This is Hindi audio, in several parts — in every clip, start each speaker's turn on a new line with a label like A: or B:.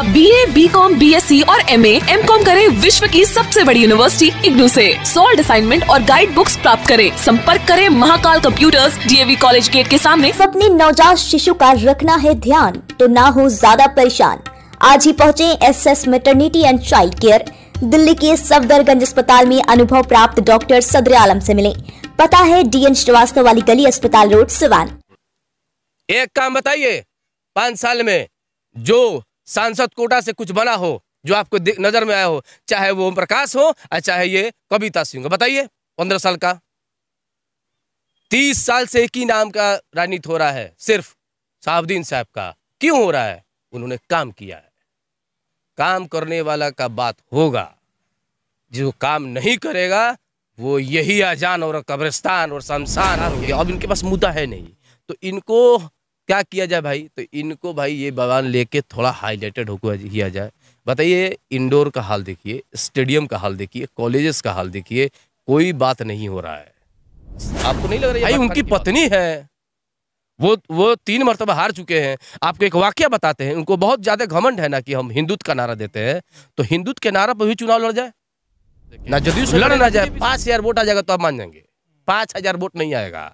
A: अब B A B com B S C और एम ए एम कॉम करे विश्व की सबसे बड़ी यूनिवर्सिटी इग्नू से सोल्ड असाइनमेंट और गाइड बुक्स प्राप्त करें संपर्क करे Mahakal computers DAV college gate के सामने अपने नवजात शिशु का रखना है ध्यान तो ना हो ज्यादा परेशान आज ही पहुँचे S S maternity and child care Delhi के सफदरगंज अस्पताल में अनुभव प्राप्त डॉक्टर सदर आलम ऐसी मिले पता है डी एन श्रीवास्तव वाली गली अस्पताल रोड
B: सिवान एक काम बताइए पाँच साल में जो सांसद कोटा से कुछ बना हो जो आपको नज़र में आया हो चाहे वो ओम प्रकाश हो या चाहे ये कविता सिंह बताइए पंद्रह साल का तीस साल से एक ही नाम का राजनीति हो रहा है सिर्फ साहबुद्दीन साहब का क्यों हो रहा है उन्होंने काम किया है काम करने वाला का बात होगा जो काम नहीं करेगा वो यही आजान और कब्रिस्तान और शमशान अब इनके पास मुद्दा है नहीं तो इनको क्या किया जाए भाई तो इनको भाई ये बगान लेके थोड़ा हाईलाइटेड होकर किया जाए बताइए इंडोर का हाल देखिए स्टेडियम का हाल देखिए कॉलेजेस का हाल देखिए कोई बात नहीं हो रहा है आपको नहीं लग रहा है भाई उनकी पत्नी है वो वो तीन मरतबा हार चुके हैं आपको एक वाक्य बताते हैं उनको बहुत ज़्यादा घमंड है ना कि हम हिंदुत्व का नारा देते हैं तो हिंदुत्व के नारा पर भी चुनाव लड़ जाए ना जदयू से लड़ ना तो जाए पांच हज़ार वोट आ जाएगा तो आप मान जाएंगे पांच हज़ार वोट नहीं आएगा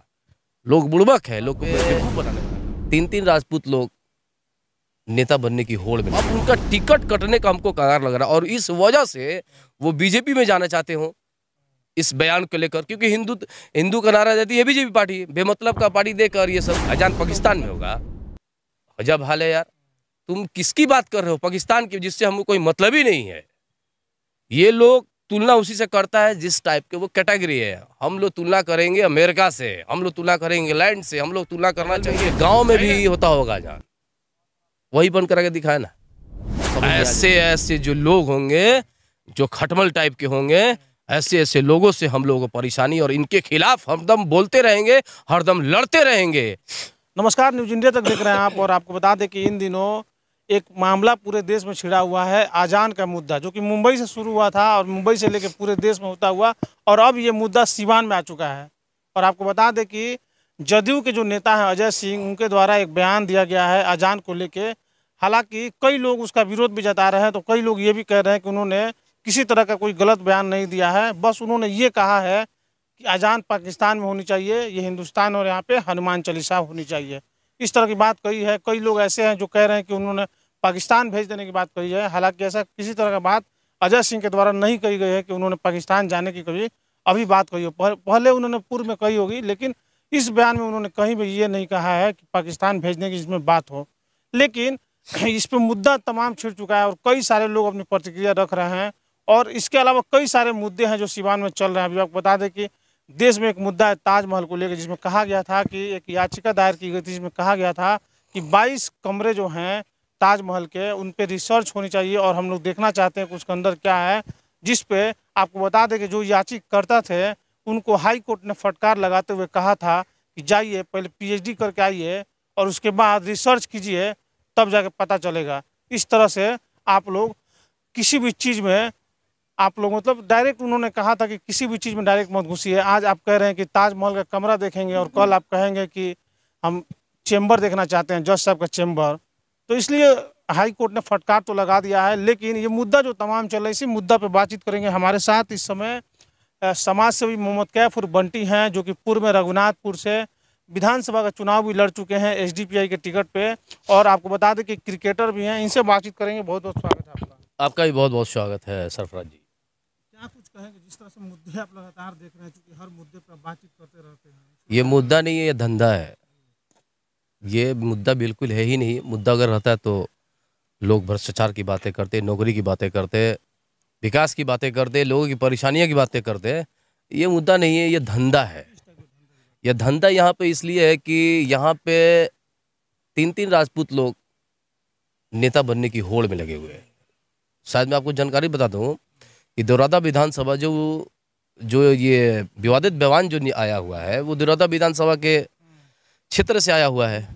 B: लोग बुड़बक है लोग बनाने तीन तीन राजपूत लोग नेता बनने की होड़ में अब उनका टिकट कटने का हमको कगार लग रहा है और इस वजह से वो बीजेपी में जाना चाहते हो इस बयान को लेकर क्योंकि हिंदू हिंदू का नारा देती है बीजेपी पार्टी बेमतलब का पार्टी देकर ये सब अजान पाकिस्तान में होगा अजब हाल है यार तुम किसकी बात कर रहे हो पाकिस्तान की जिससे हमको कोई मतलब ही नहीं है ये लोग तुलना उसी से करता है जिस टाइप के वो कैटेगरी है हम लोग तुलना करेंगे अमेरिका से हम लोग तुलना करेंगे इंग्लैंड से हम लोग तुलना करना चाहिए गांव में भी होता होगा जान वही बन करके दिखाए ना ऐसे ऐसे जो लोग होंगे जो खटमल टाइप के होंगे ऐसे ऐसे लोगों से हम लोगों को परेशानी और इनके खिलाफ हरदम बोलते रहेंगे हरदम लड़ते रहेंगे
A: नमस्कार न्यूज इंडिया तक देख रहे हैं आप और आपको बता दें कि इन दिनों एक मामला पूरे देश में छिड़ा हुआ है आजान का मुद्दा जो कि मुंबई से शुरू हुआ था और मुंबई से लेकर पूरे देश में होता हुआ और अब ये मुद्दा सिवान में आ चुका है और आपको बता दें कि जदयू के जो नेता हैं अजय सिंह उनके द्वारा एक बयान दिया गया है अजान को लेके हालांकि कई लोग उसका विरोध भी जता रहे हैं तो कई लोग ये भी कह रहे हैं कि उन्होंने किसी तरह का कोई गलत बयान नहीं दिया है बस उन्होंने ये कहा है कि अजान पाकिस्तान में होनी चाहिए ये हिंदुस्तान और यहाँ पे हनुमान चालीसा होनी चाहिए इस तरह की बात कही है कई लोग ऐसे हैं जो कह रहे हैं कि उन्होंने पाकिस्तान भेज देने की बात कही है हालांकि ऐसा किसी तरह का बात अजय सिंह के द्वारा नहीं कही गई है कि उन्होंने पाकिस्तान जाने की कभी अभी बात कही हो पहले उन्होंने पूर्व में कही होगी लेकिन इस बयान में उन्होंने कहीं भी ये नहीं कहा है कि पाकिस्तान भेजने की इसमें बात हो लेकिन इस पर मुद्दा तमाम छिड़ चुका है और कई सारे लोग अपनी प्रतिक्रिया रख रहे हैं और इसके अलावा कई सारे मुद्दे हैं जो सिवान में चल रहे हैं अभी आपको बता दें कि देश में एक मुद्दा है ताजमहल को लेकर जिसमें कहा गया था कि एक याचिका दायर की गई थी जिसमें कहा गया था कि 22 कमरे जो हैं ताजमहल के उन पर रिसर्च होनी चाहिए और हम लोग देखना चाहते हैं कि उसके अंदर क्या है जिस पे आपको बता दें कि जो याचिककर्ता थे उनको हाई कोर्ट ने फटकार लगाते हुए कहा था कि जाइए पहले पी करके आइए और उसके बाद रिसर्च कीजिए तब जाके पता चलेगा इस तरह से आप लोग किसी भी चीज़ में आप लोग मतलब डायरेक्ट उन्होंने कहा था कि किसी भी चीज़ में डायरेक्ट मत घुसी है आज आप कह रहे हैं कि ताजमहल का कमरा देखेंगे और कल आप कहेंगे कि हम चैम्बर देखना चाहते हैं जज साहब का चैम्बर तो इसलिए हाई कोर्ट ने फटकार तो लगा दिया है लेकिन ये मुद्दा जो तमाम चल रहा है इसी मुद्दा पर बातचीत करेंगे हमारे साथ इस समय समाज सेवी मोहम्मद कैफ और बंटी हैं जो कि पूर्व में रघुनाथपुर से विधानसभा का चुनाव भी लड़ चुके हैं एस के टिकट पर और आपको बता दें कि क्रिकेटर भी हैं इनसे बातचीत करेंगे बहुत बहुत स्वागत है
B: आपका आपका भी बहुत बहुत स्वागत है सरफराज जी
A: सकते हैं कि जिस तरह से मुद्दे आप लगातार देख रहे हैं क्योंकि हर मुद्दे पर बातचीत करते
B: रहते हैं ये मुद्दा नहीं है ये धंधा है ये मुद्दा बिल्कुल है ही नहीं मुद्दा अगर रहता है तो लोग भ्रष्टाचार की बातें करते नौकरी की बातें करते विकास की बातें करते लोगों की परेशानियों की बातें करते ये मुद्दा नहीं है ये धंधा है यह धंधा यहाँ पे इसलिए है कि यहाँ पे तीन तीन राजपूत लोग नेता बनने की होड़ में लगे हुए हैं शायद मैं आपको जानकारी बता दूँ ये दौरादा विधानसभा जो जो ये विवादित व्यवहार जो आया हुआ है वो दौरादा विधानसभा के क्षेत्र से आया हुआ है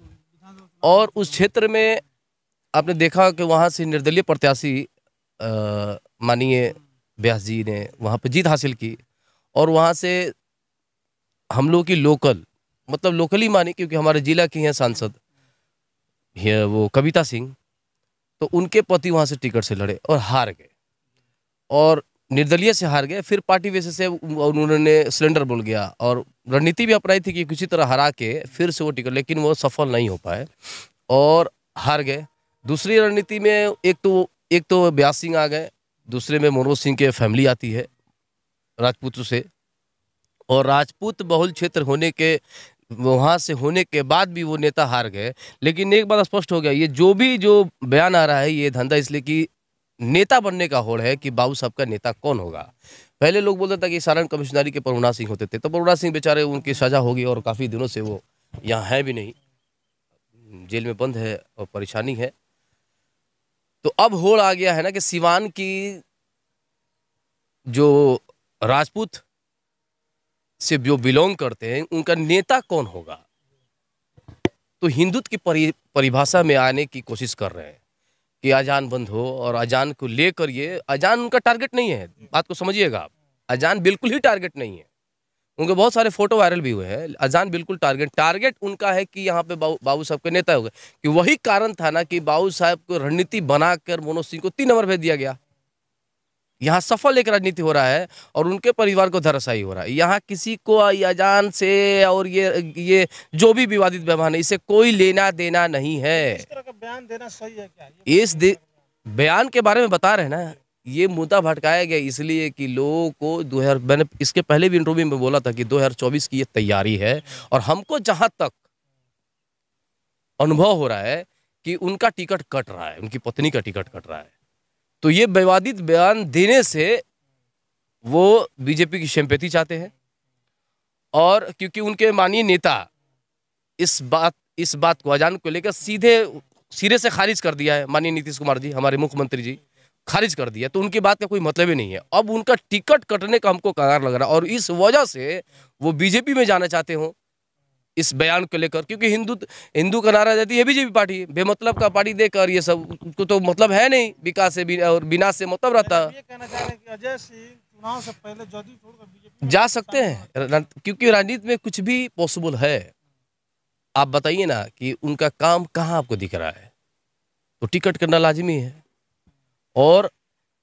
B: और उस क्षेत्र में आपने देखा कि वहाँ से निर्दलीय प्रत्याशी माननीय व्यास जी ने वहाँ पर जीत हासिल की और वहाँ से हम लोग की लोकल मतलब लोकली मानी क्योंकि हमारे ज़िला की हैं सांसद ये वो कविता सिंह तो उनके पति वहाँ से टिकट से लड़े और हार गए और निर्दलीय से हार गए फिर पार्टी वैसे से उन्होंने सिलेंडर बोल गया और रणनीति भी अपनाई थी कि किसी तरह हरा के फिर से वो टिकट लेकिन वो सफल नहीं हो पाए और हार गए दूसरी रणनीति में एक तो एक तो ब्यास सिंह आ गए दूसरे में मनोज सिंह के फैमिली आती है राजपूत से और राजपूत बहुल क्षेत्र होने के वहाँ से होने के बाद भी वो नेता हार गए लेकिन एक बात स्पष्ट हो गया ये जो भी जो बयान आ रहा है ये धंधा इसलिए कि नेता बनने का होड़ है कि बाबू साहब का नेता कौन होगा पहले लोग बोलते थे कि सारण कमिश्नरी के परुणा सिंह होते थे तो परुणा सिंह बेचारे उनकी सजा होगी और काफ़ी दिनों से वो यहाँ है भी नहीं जेल में बंद है और परेशानी है तो अब होड़ आ गया है ना कि सिवान की जो राजपूत से जो बिलोंग करते हैं उनका नेता कौन होगा तो हिंदुत्व की परिभाषा में आने की कोशिश कर रहे हैं कि अजान बंद हो और अजान को लेकर ये अजान उनका टारगेट नहीं है बात को समझिएगा आप अजान बिल्कुल ही टारगेट नहीं है उनके बहुत सारे फोटो वायरल भी हुए हैं अजान बिल्कुल टारगेट टारगेट उनका है कि यहाँ पे बाबू साहब के नेता हो गए कि वही कारण था ना कि बाबू साहब को रणनीति बनाकर मनोज सिंह को तीन नंबर भेज दिया गया यहाँ सफल एक राजनीति हो रहा है और उनके परिवार को धरसाई हो रहा है यहाँ किसी को अजान से और ये ये जो भी विवादित व्यवहार है इसे कोई लेना देना नहीं है इस तरह का बयान देना सही है क्या इस बयान के बारे में बता रहे ना ये मुद्दा भटकाया गया इसलिए कि लोगों को दो हज़ार मैंने इसके पहले भी इंटरव्यू में बोला था कि 2024 की ये तैयारी है और हमको जहां तक अनुभव हो रहा है कि उनका टिकट कट रहा है उनकी पत्नी का टिकट कट रहा है तो ये विवादित बयान देने से वो बीजेपी की शैम्पति चाहते हैं और क्योंकि उनके माननीय नेता इस बात इस बात को अजान को लेकर सीधे सिरे से खारिज कर दिया है माननीय नीतीश कुमार जी हमारे मुख्यमंत्री जी खारिज कर दिया तो उनकी बात का कोई मतलब ही नहीं है अब उनका टिकट कटने का हमको कगार लग रहा है और इस वजह से वो बीजेपी में जाना चाहते हों इस बयान को लेकर क्योंकि हिंदू हिंदू का नारा देती है बीजेपी पार्टी बेमतलब का पार्टी देकर ये सब उसको तो मतलब है नहीं विकास से और विनाश से मतलब रहता
A: है
B: जा सकते हैं क्योंकि राजनीति में कुछ भी पॉसिबल है आप बताइए ना कि उनका काम कहाँ आपको दिख रहा है तो टिकट करना लाजमी है और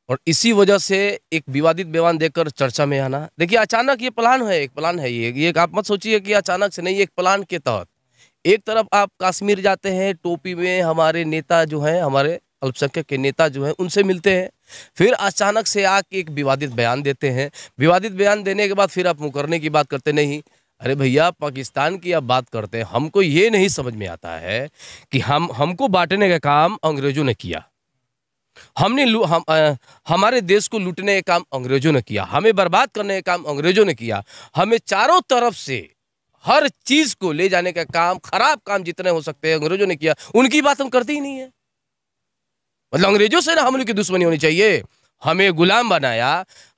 B: और इसी वजह से एक विवादित बयान देकर चर्चा में आना देखिए अचानक ये प्लान है एक प्लान है ये ये आप मत सोचिए कि अचानक से नहीं एक प्लान के तहत एक तरफ आप कश्मीर जाते हैं टोपी में हमारे नेता जो हैं हमारे अल्पसंख्यक के नेता जो हैं उनसे मिलते हैं फिर अचानक से आके एक विवादित बयान देते हैं विवादित बयान देने के बाद फिर आप मुकरने की बात करते नहीं अरे भैया पाकिस्तान की आप बात करते हैं हमको ये नहीं समझ में आता है कि हम हमको बांटने का काम अंग्रेजों ने किया हमने हम आ, हमारे देश को लूटने का काम अंग्रेजों ने किया हमें बर्बाद करने का काम अंग्रेजों ने किया हमें चारों तरफ से हर चीज को ले जाने का काम खराब काम जितने हो सकते हैं अंग्रेजों ने किया उनकी बात हम करते ही नहीं है मतलब अंग्रेजों से ना हम लोग की दुश्मनी होनी चाहिए हमें गुलाम बनाया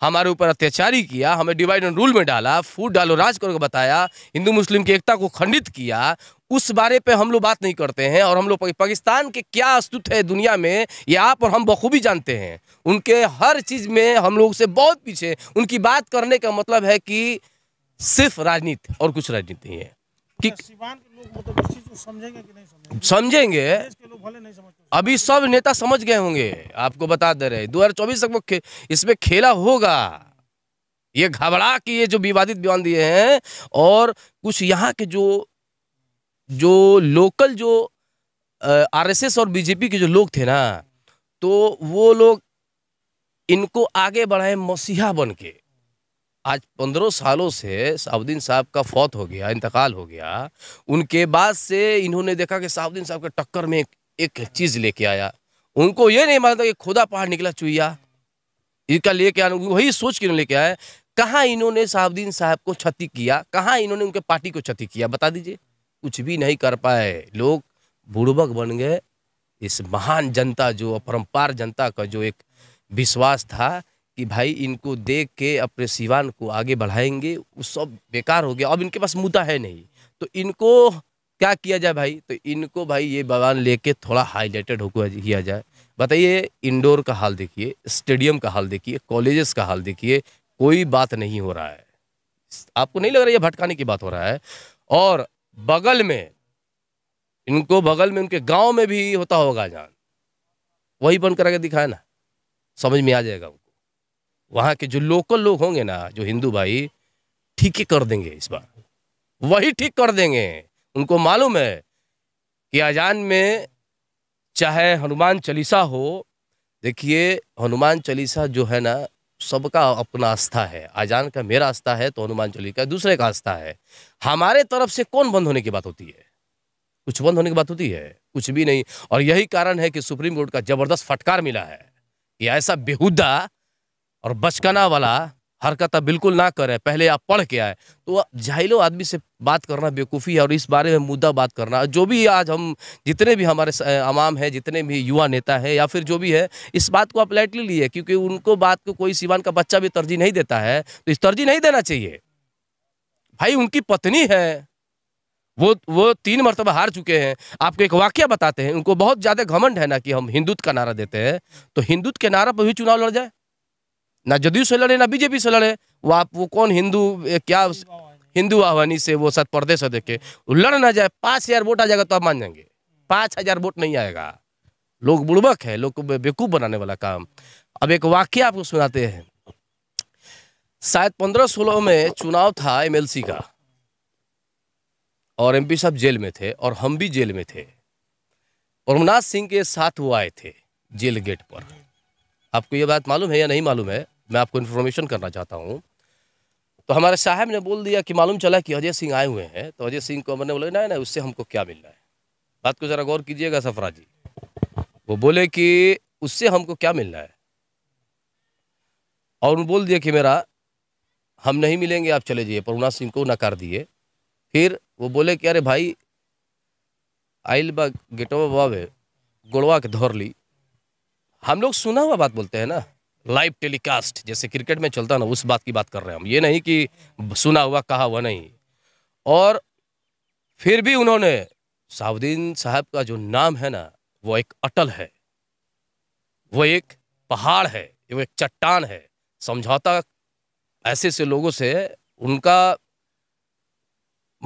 B: हमारे ऊपर अत्याचारी किया हमें डिवाइड एंड रूल में डाला फूट डालो राज करके बताया हिंदू मुस्लिम की एकता को खंडित किया उस बारे पे हम लोग बात नहीं करते हैं और हम लोग पाकिस्तान के क्या अस्तित्व है दुनिया में ये आप और हम बखूबी जानते हैं उनके हर चीज़ में हम लोग से बहुत पीछे उनकी बात करने का मतलब है कि सिर्फ राजनीति और कुछ राजनीति है कि अच्छा,
A: मतलब
B: समझेंगे अभी सब नेता समझ गए होंगे आपको बता दे रहे दो हजार चौबीस तक खे, इसमें खेला होगा ये घबरा के ये जो विवादित बयान दिए हैं और कुछ यहाँ के जो जो लोकल जो आरएसएस और बीजेपी के जो लोग थे ना तो वो लोग इनको आगे बढ़ाए मसीहा बन के आज पंद्रह सालों से साहबुद्दीन साहब का फौत हो गया इंतकाल हो गया उनके बाद से इन्होंने देखा कि साहबुद्दीन साहब के टक्कर में एक, चीज़ लेके आया उनको ये नहीं मानता कि खुदा पहाड़ निकला चुईया इसका लेके आने वही सोच के लेके आए कहाँ इन्होंने साहबुद्दीन साहब को क्षति किया कहाँ इन्होंने उनके पार्टी को क्षति किया बता दीजिए कुछ भी नहीं कर पाए लोग बुड़बक बन गए इस महान जनता जो अपरम्पार जनता का जो एक विश्वास था कि भाई इनको देख के अपने सिवान को आगे बढ़ाएंगे वो सब बेकार हो गया अब इनके पास मुद्दा है नहीं तो इनको क्या किया जाए भाई तो इनको भाई ये बवान लेके थोड़ा हाईलाइटेड हो किया जाए बताइए इंडोर का हाल देखिए स्टेडियम का हाल देखिए कॉलेजेस का हाल देखिए कोई बात नहीं हो रहा है आपको नहीं लग रहा है ये भटकाने की बात हो रहा है और बगल में इनको बगल में उनके गांव में भी होता होगा जान वही बन करा दिखाए ना समझ में आ जाएगा उनको वहां के जो लोकल लोग होंगे ना जो हिंदू भाई ठीक ही कर देंगे इस बार वही ठीक कर देंगे उनको मालूम है कि अजान में चाहे हनुमान चालीसा हो देखिए हनुमान चालीसा जो है ना सबका अपना आस्था है आजान का मेरा आस्था है तो हनुमान चोली का दूसरे का आस्था है हमारे तरफ से कौन बंद होने की बात होती है कुछ बंद होने की बात होती है कुछ भी नहीं और यही कारण है कि सुप्रीम कोर्ट का जबरदस्त फटकार मिला है ये ऐसा बेहुदा और बचकना वाला हरकत आप बिल्कुल ना करें पहले आप पढ़ के आए तो जाहिलो आदमी से बात करना बेवकूफ़ी है और इस बारे में मुद्दा बात करना जो भी आज हम जितने भी हमारे अमाम हैं जितने भी युवा नेता हैं या फिर जो भी है इस बात को आप लाइटली लिए क्योंकि उनको बात को कोई सिवान का बच्चा भी तरजीह नहीं देता है तो इस तरजीह नहीं देना चाहिए भाई उनकी पत्नी है वो वो तीन मरतबा हार चुके हैं आपको एक वाक्य बताते हैं उनको बहुत ज़्यादा घमंड है ना कि हम हिंदुत्व का नारा देते हैं तो हिंदुत्व के नारा पर भी चुनाव लड़ जाए ना जदयू से लड़े ना बीजेपी से लड़े वो आप वो कौन हिंदू क्या हिंदू आह्वानी से वो सत प्रदेश है देखे लड़ ना जाए पाँच हज़ार वोट आ जाएगा तो आप मान जाएंगे पाँच हज़ार वोट नहीं आएगा लोग बुड़बक है लोग को बेवकूफ़ बनाने वाला काम अब एक वाक्य आपको सुनाते हैं शायद पंद्रह सोलह में चुनाव था एम का और एम साहब जेल में थे और हम भी जेल में थे और सिंह के साथ वो आए थे जेल गेट पर आपको ये बात मालूम है या नहीं मालूम है मैं आपको इन्फॉर्मेशन करना चाहता हूँ तो हमारे साहब ने बोल दिया कि मालूम चला कि अजय सिंह आए हुए हैं तो अजय सिंह को मैंने बोला नहीं उससे हमको क्या मिलना है बात को ज़रा गौर कीजिएगा सफरा जी वो बोले कि उससे हमको क्या मिलना है और बोल दिया कि मेरा हम नहीं मिलेंगे आप चले जाइए परुणा सिंह को नकार दिए फिर वो बोले कि अरे भाई आइल बा गेटो बाबे गोड़वा के धोर ली हम लोग सुना हुआ बात बोलते हैं ना लाइव टेलीकास्ट जैसे क्रिकेट में चलता ना उस बात की बात कर रहे हैं हम ये नहीं कि सुना हुआ कहा हुआ नहीं और फिर भी उन्होंने साउदीन साहब का जो नाम है ना वो एक अटल है वो एक पहाड़ है वो एक चट्टान है समझौता ऐसे ऐसे लोगों से उनका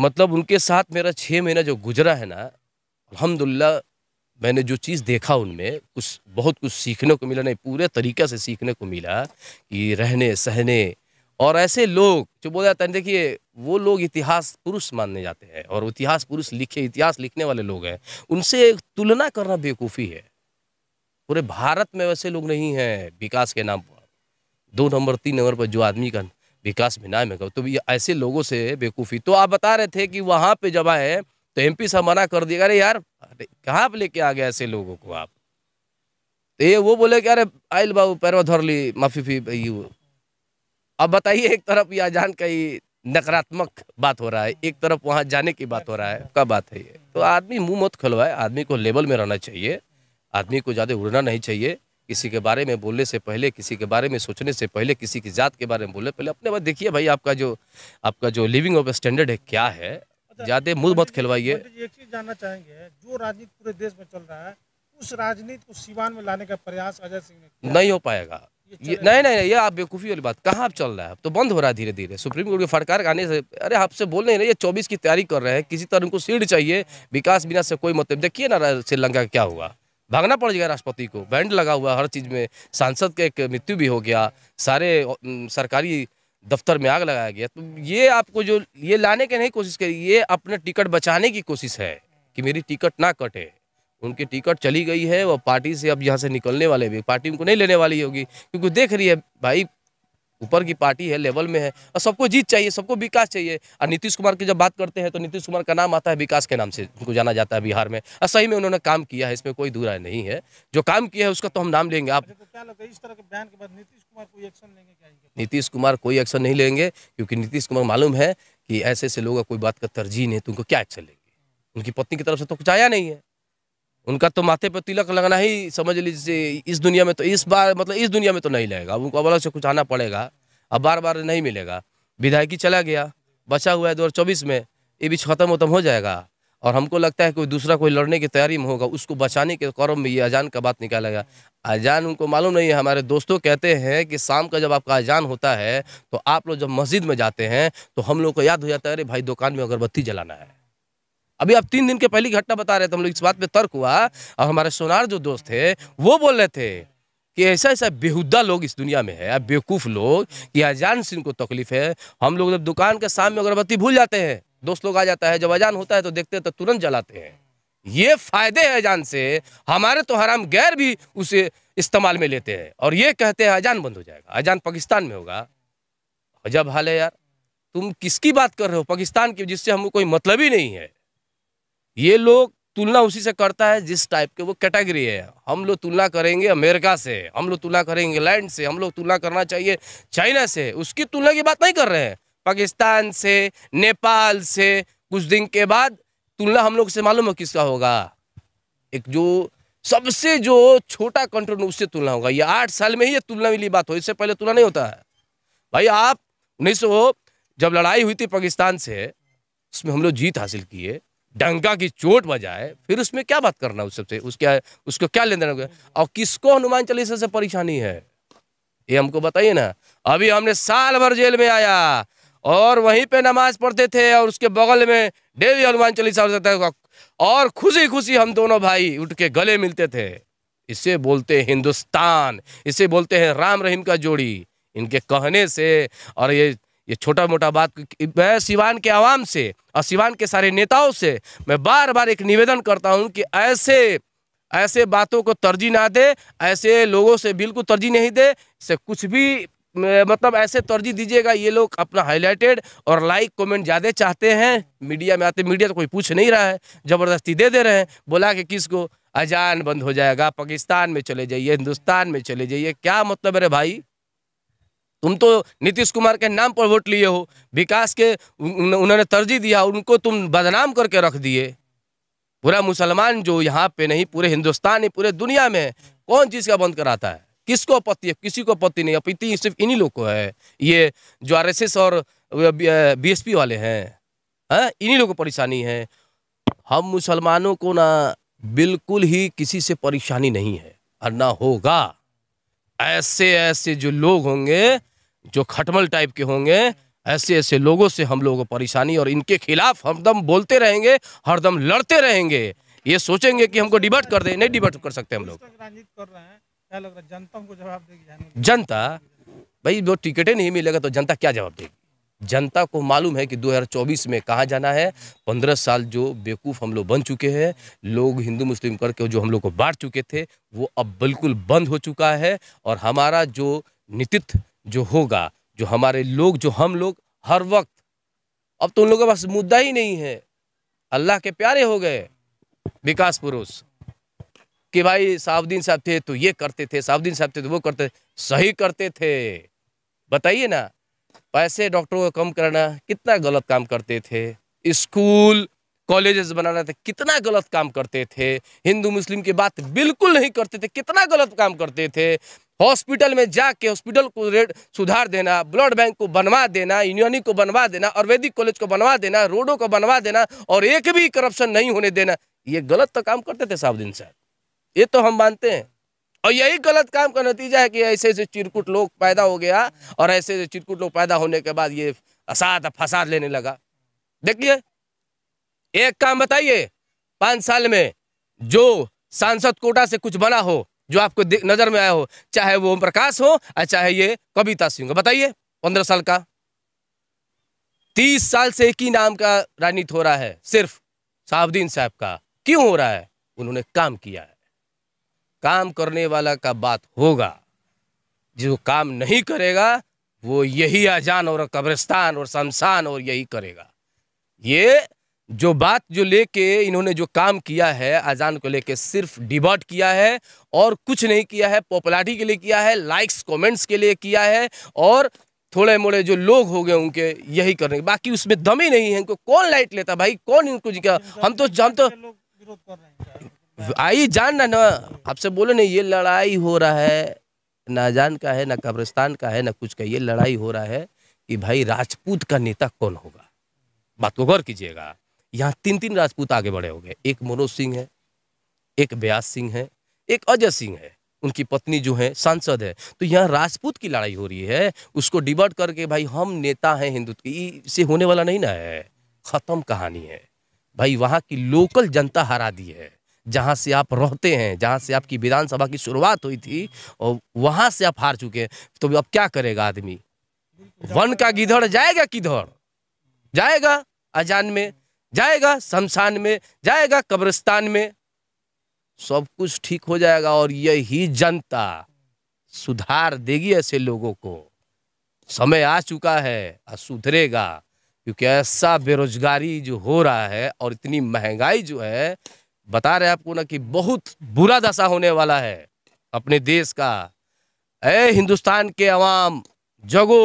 B: मतलब उनके साथ मेरा छः महीना जो गुजरा है ना अल्हम्दुलिल्लाह मैंने जो चीज़ देखा उनमें कुछ बहुत कुछ सीखने को मिला नहीं पूरे तरीक़े से सीखने को मिला कि रहने सहने और ऐसे लोग जो बोल जाते हैं देखिए वो लोग इतिहास पुरुष मानने जाते हैं और इतिहास पुरुष लिखे इतिहास लिखने वाले लोग हैं उनसे तुलना करना बेवकूफ़ी है पूरे भारत में वैसे लोग नहीं हैं विकास के नाम पर दो नंबर तीन नंबर पर जो आदमी का विकास में नाम है तो ऐसे लोगों से बेवकूफ़ी तो आप बता रहे थे कि वहाँ पर जब आए तो एम पी साहब मना कर दिया अरे यार अरे कहाँ पर लेके आ गया ऐसे लोगों को आप तो ये वो बोले कि अरे आयल बाबू पैरवा धर ली माफी फी यू अब बताइए एक तरफ यह जान का ही नकारात्मक बात हो रहा है एक तरफ वहाँ जाने की बात हो रहा है क्या बात है ये तो आदमी मुंह मत खुलवाए आदमी को लेवल में रहना चाहिए आदमी को ज़्यादा उड़ना नहीं चाहिए किसी के बारे में बोलने से पहले किसी के बारे में सोचने से पहले किसी की ज़ात के बारे में बोलने पहले अपने बात देखिए भाई आपका जो आपका जो लिविंग ऑफ स्टैंडर्ड है क्या है ज्यादा मुद मत खिलवाइए एक
A: चीज जानना चाहेंगे जो राजनीति पूरे देश में चल रहा है उस राजनीति को सिवान में लाने का प्रयास अजय
B: सिंह ने नहीं हो पाएगा ये नहीं नहीं नहीं ये आप बेवकूफ़ी वाली बात कहाँ आप चल रहा है अब तो बंद हो रहा है धीरे धीरे सुप्रीम कोर्ट के फटकार आने से अरे आपसे बोल नहीं रहे ये 24 की तैयारी कर रहे हैं किसी तरह उनको सीट चाहिए विकास बिना से कोई मतलब देखिए ना श्रीलंका क्या हुआ भागना पड़ जाएगा राष्ट्रपति को बैंड लगा हुआ हर चीज़ में सांसद का एक मृत्यु भी हो गया सारे सरकारी दफ्तर में आग लगाया गया तो ये आपको जो ये लाने के नहीं कोशिश करी ये अपना टिकट बचाने की कोशिश है कि मेरी टिकट ना कटे उनकी टिकट चली गई है वो पार्टी से अब यहाँ से निकलने वाले भी पार्टी उनको नहीं लेने वाली होगी क्योंकि देख रही है भाई ऊपर की पार्टी है लेवल में है और सबको जीत चाहिए सबको विकास चाहिए और नीतीश कुमार की जब बात करते हैं तो नीतीश कुमार का नाम आता है विकास के नाम से उनको जाना जाता है बिहार में और सही में उन्होंने काम किया है इसमें कोई दूरा नहीं है जो काम किया है उसका तो हम नाम लेंगे आप
A: नीतीश
B: कुमार कोई एक्शन नहीं लेंगे क्योंकि नीतीश कुमार मालूम है कि ऐसे ऐसे लोग कोई बात का तरजीह नहीं तो उनको क्या एक्शन लेंगे उनकी पत्नी की तरफ से तो कुछ आया नहीं है उनका तो माथे पर तिलक लगना ही समझ लीजिए इस दुनिया में तो इस बार मतलब इस दुनिया में तो नहीं लगेगा उनको अलग से कुछ आना पड़ेगा अब बार बार नहीं मिलेगा विधायकी चला गया बचा हुआ है दो में ये बीच खत्म वतम हो जाएगा और हमको लगता है कोई दूसरा कोई लड़ने की तैयारी में होगा उसको बचाने के क्रम में ये अजान का बात निकालेगा अजान उनको मालूम नहीं है हमारे दोस्तों कहते हैं कि शाम का जब आपका अजान होता है तो आप लोग जब मस्जिद में जाते हैं तो हम लोग को याद हो जाता है अरे भाई दुकान में अगरबत्ती जलाना है अभी आप तीन दिन के पहली की घटना बता रहे थे हम लोग इस बात पे तर्क हुआ और हमारे सोनार जो दोस्त थे वो बोल रहे थे कि ऐसा ऐसा बेहुदा लोग इस दुनिया में है बेवकूफ़ लोग कि अजान से इनको तकलीफ है हम लोग जब दुकान के सामने अगरबत्ती भूल जाते हैं दोस्त लोग आ जाता है जब अजान होता है तो देखते हैं तो तुरंत जलाते हैं ये फायदे हैं अजान से हमारे तो हराम गैर भी उसे इस्तेमाल में लेते हैं और ये कहते हैं अजान बंद हो जाएगा अजान पाकिस्तान में होगा जब हाल है यार तुम किसकी बात कर रहे हो पाकिस्तान की जिससे हमको कोई मतलब ही नहीं है ये लोग तुलना उसी से करता है जिस टाइप के वो कैटेगरी है हम लोग तुलना करेंगे अमेरिका से हम लोग तुलना करेंगे इंग्लैंड से हम लोग तुलना करना चाहिए चाइना से उसकी तुलना की बात नहीं कर रहे हैं पाकिस्तान से नेपाल से कुछ दिन के बाद तुलना हम लोग से मालूम है किसका होगा एक जो सबसे जो छोटा कंट्रोल उससे तुलना होगा ये आठ साल में ही ये तुलना वाली बात हो इससे पहले तुलना नहीं होता है भाई आप उन्नीस जब लड़ाई हुई थी पाकिस्तान से उसमें हम लोग जीत हासिल किए डंका की चोट बजाए फिर उसमें क्या बात करना उस सबसे उसके उसको क्या लेन देना और किसको हनुमान चालीसा से परेशानी है ये हमको बताइए ना अभी हमने साल भर जेल में आया और वहीं पे नमाज पढ़ते थे और उसके बगल में डेवी हनुमान चालीसा होता था और खुशी खुशी हम दोनों भाई उठ के गले मिलते थे इसे बोलते हैं हिंदुस्तान इसे बोलते हैं राम रहीम का जोड़ी इनके कहने से और ये ये छोटा मोटा बात मैं सिवान के आवाम से और सिवान के सारे नेताओं से मैं बार बार एक निवेदन करता हूँ कि ऐसे ऐसे बातों को तरजीह ना दे ऐसे लोगों से बिल्कुल तरजीह नहीं दे से कुछ भी मतलब ऐसे तरजीह दीजिएगा ये लोग अपना हाईलाइटेड और लाइक कमेंट ज़्यादा चाहते हैं मीडिया में आते मीडिया तो कोई पूछ नहीं रहा है ज़बरदस्ती दे दे रहे हैं बोला कि किसको अजान बंद हो जाएगा पाकिस्तान में चले जाइए हिंदुस्तान में चले जाइए क्या मतलब अरे भाई तुम तो नीतीश कुमार के नाम पर वोट लिए हो विकास के उन्होंने तरजीह दिया उनको तुम बदनाम करके रख दिए पूरा मुसलमान जो यहाँ पे नहीं पूरे हिंदुस्तान नहीं पूरे दुनिया में कौन चीज़ का बंद कराता है किसको आपत्ति है किसी को आपत्ति नहीं अपीति सिर्फ इन्हीं लोग को है ये जो आर और बीएसपी वाले हैं हैं हाँ, इन्हीं लोगों को परेशानी है हम मुसलमानों को ना बिल्कुल ही किसी से परेशानी नहीं है और ना होगा ऐसे ऐसे जो लोग होंगे जो खटमल टाइप के होंगे ऐसे ऐसे लोगों से हम लोगों को परेशानी और इनके खिलाफ हरदम बोलते रहेंगे हरदम लड़ते रहेंगे ये सोचेंगे कि हमको डिबेट कर दे नहीं डिबेट कर सकते हम लोग जनता भाई जो टिकटें नहीं मिलेगा तो जनता क्या जवाब देगी जनता को मालूम है कि 2024 में कहाँ जाना है पंद्रह साल जो बेवकूफ़ हम लोग बन चुके हैं लोग हिंदू मुस्लिम करके जो हम लोग को बांट चुके थे वो अब बिल्कुल बंद हो चुका है और हमारा जो नीतित्व जो होगा जो हमारे लोग जो हम लोग हर वक्त अब तो उन लोगों के पास मुद्दा ही नहीं है अल्लाह के प्यारे हो गए विकास पुरुष कि भाई सावदीन साहब थे तो ये करते थे साउदीन साहब थे तो वो करते सही करते थे बताइए ना पैसे डॉक्टरों को कम करना कितना गलत काम करते थे स्कूल कॉलेजेस बनाना था कितना गलत काम करते थे हिंदू मुस्लिम की बात बिल्कुल नहीं करते थे कितना गलत काम करते थे हॉस्पिटल में जाके हॉस्पिटल को रेट सुधार देना ब्लड बैंक को बनवा देना यूनियनिक को बनवा देना आयुर्वेदिक कॉलेज को बनवा देना रोडों को बनवा देना और एक भी करप्शन नहीं होने देना ये गलत तो काम करते थे दिन साहब ये तो हम मानते हैं और यही गलत काम का नतीजा है कि ऐसे ऐसे चिरकुट लोग पैदा हो गया और ऐसे ऐसे चिरकुट लोग पैदा होने के बाद ये असाध फसाद लेने लगा देखिए एक काम बताइए पाँच साल में जो सांसद कोटा से कुछ बना हो जो आपको नज़र में आया हो चाहे वो ओम प्रकाश हो या चाहे ये कविता सिंह हो बताइए पंद्रह साल का तीस साल से एक ही नाम का राजनीति हो रहा है सिर्फ साहबुद्दीन साहब का क्यों हो रहा है उन्होंने काम किया है काम करने वाला का बात होगा जो काम नहीं करेगा वो यही आजान और कब्रिस्तान और शमशान और यही करेगा ये जो बात जो लेके इन्होंने जो काम किया है अजान को लेके सिर्फ डिबॉट किया है और कुछ नहीं किया है पॉपुलरिटी के लिए किया है लाइक्स कमेंट्स के लिए किया है और थोड़े मोड़े जो लोग हो गए उनके यही करने बाकी उसमें दम ही नहीं है इनको कौन लाइट लेता भाई कौन इनको जिका हम तो हम तो आई जान ना ना आपसे बोले ना ये लड़ाई हो रहा है ना जान का है ना कब्रिस्तान का है ना कुछ का ये लड़ाई हो रहा है कि भाई राजपूत का नेता कौन होगा बात को गौर कीजिएगा यहाँ तीन तीन राजपूत आगे बढ़े हो गए एक मनोज सिंह है एक ब्यास सिंह है एक अजय सिंह है उनकी पत्नी जो है सांसद है तो यहाँ राजपूत की लड़ाई हो रही है उसको डिवर्ट करके भाई हम नेता हैं हिंदुत्व से होने वाला नहीं ना है ख़त्म कहानी है भाई वहाँ की लोकल जनता हरा दी है जहाँ से आप रहते हैं जहाँ से आपकी विधानसभा की शुरुआत हुई थी और वहाँ से आप हार चुके हैं तो अब क्या करेगा आदमी वन का गिधड़ जाएगा किधर जाएगा अजान में जाएगा शमशान में जाएगा कब्रिस्तान में सब कुछ ठीक हो जाएगा और यही जनता सुधार देगी ऐसे लोगों को समय आ चुका है और सुधरेगा क्योंकि ऐसा बेरोजगारी जो हो रहा है और इतनी महंगाई जो है बता रहे आपको ना कि बहुत बुरा दशा होने वाला है अपने देश का ए हिंदुस्तान के अवाम जगो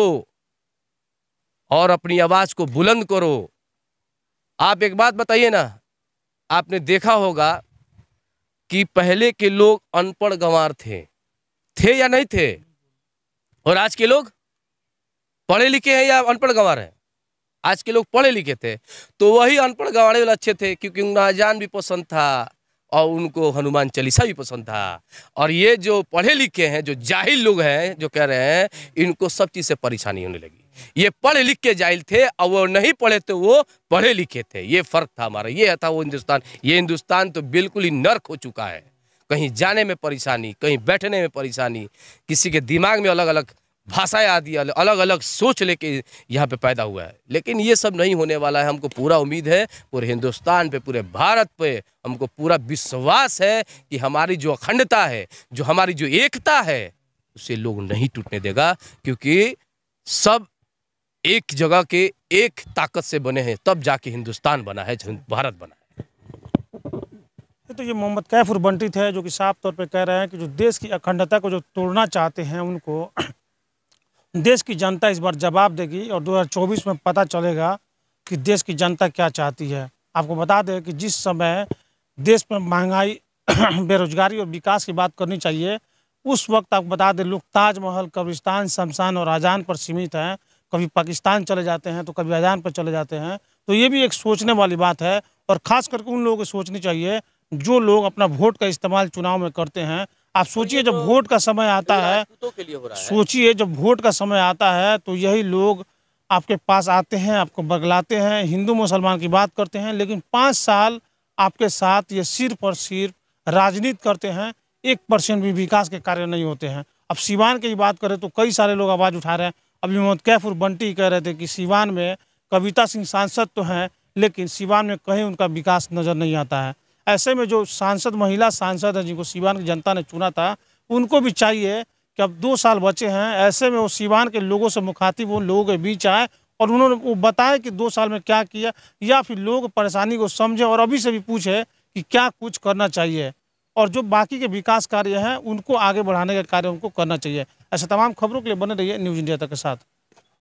B: और अपनी आवाज़ को बुलंद करो आप एक बात बताइए ना आपने देखा होगा कि पहले के लोग अनपढ़ गंवार थे थे या नहीं थे और आज के लोग पढ़े लिखे हैं या अनपढ़ गंवार हैं आज के लोग पढ़े लिखे थे तो वही अनपढ़ गंवारे वाले अच्छे थे क्योंकि उनका जान भी पसंद था और उनको हनुमान चालीसा भी पसंद था और ये जो पढ़े लिखे हैं जो जाहिल लोग हैं जो कह रहे हैं इनको सब चीज़ से परेशानी होने लगी ये पढ़ लिख के जाइल थे और वो नहीं पढ़े तो वो पढ़े लिखे थे ये फ़र्क था हमारा ये था वो हिंदुस्तान ये हिंदुस्तान तो बिल्कुल ही नर्क हो चुका है कहीं जाने में परेशानी कहीं बैठने में परेशानी किसी के दिमाग में अलग अलग भाषाएं आदि अलग अलग सोच लेके यहाँ पे पैदा हुआ है लेकिन ये सब नहीं होने वाला है हमको पूरा उम्मीद है पूरे हिंदुस्तान पे पूरे भारत पे हमको पूरा विश्वास है कि हमारी जो अखंडता है जो हमारी जो एकता है उसे लोग नहीं टूटने देगा क्योंकि सब एक जगह के एक ताकत से बने हैं तब जाके हिंदुस्तान बना है भारत बना है
A: तो ये मोहम्मद कैफुर बंटी थे जो कि साफ तौर पे कह रहे हैं कि जो देश की अखंडता को जो तोड़ना चाहते हैं उनको देश की जनता इस बार जवाब देगी और 2024 में पता चलेगा कि देश की जनता क्या चाहती है आपको बता दें कि जिस समय देश में महंगाई बेरोजगारी और विकास की बात करनी चाहिए उस वक्त आपको बता दें लोग ताजमहल कब्रिस्तान शमशान और आजान पर सीमित हैं कभी पाकिस्तान चले जाते हैं तो कभी अजान पर चले जाते हैं तो ये भी एक सोचने वाली बात है और ख़ास करके उन लोगों को सोचनी चाहिए जो लोग अपना वोट का इस्तेमाल चुनाव में करते हैं आप तो सोचिए तो जब वोट का समय आता तो है सोचिए जब वोट का समय आता है तो यही लोग आपके पास आते हैं आपको बगलाते हैं हिंदू मुसलमान की बात करते हैं लेकिन पाँच साल आपके साथ ये सिर्फ और सिर्फ राजनीति करते हैं एक परसेंट भी विकास के कार्य नहीं होते हैं अब सिवान की बात करें तो कई सारे लोग आवाज़ उठा रहे हैं अभी मोहम्मद और बंटी कह रहे थे कि सिवान में कविता सिंह सांसद तो हैं लेकिन सिवान में कहीं उनका विकास नज़र नहीं आता है ऐसे में जो सांसद महिला सांसद हैं जिनको सिवान की जनता ने चुना था उनको भी चाहिए कि अब दो साल बचे हैं ऐसे में वो सिवान के लोगों से मुखातिब उन लोगों के बीच आए और उन्होंने वो बताए कि दो साल में क्या किया या फिर लोग परेशानी को समझे और अभी से भी पूछे कि क्या कुछ करना चाहिए और जो बाकी के विकास कार्य हैं उनको आगे बढ़ाने का कार्य उनको करना चाहिए ऐसे तमाम खबरों के लिए बने रहिए न्यूज़ इंडिया तक के साथ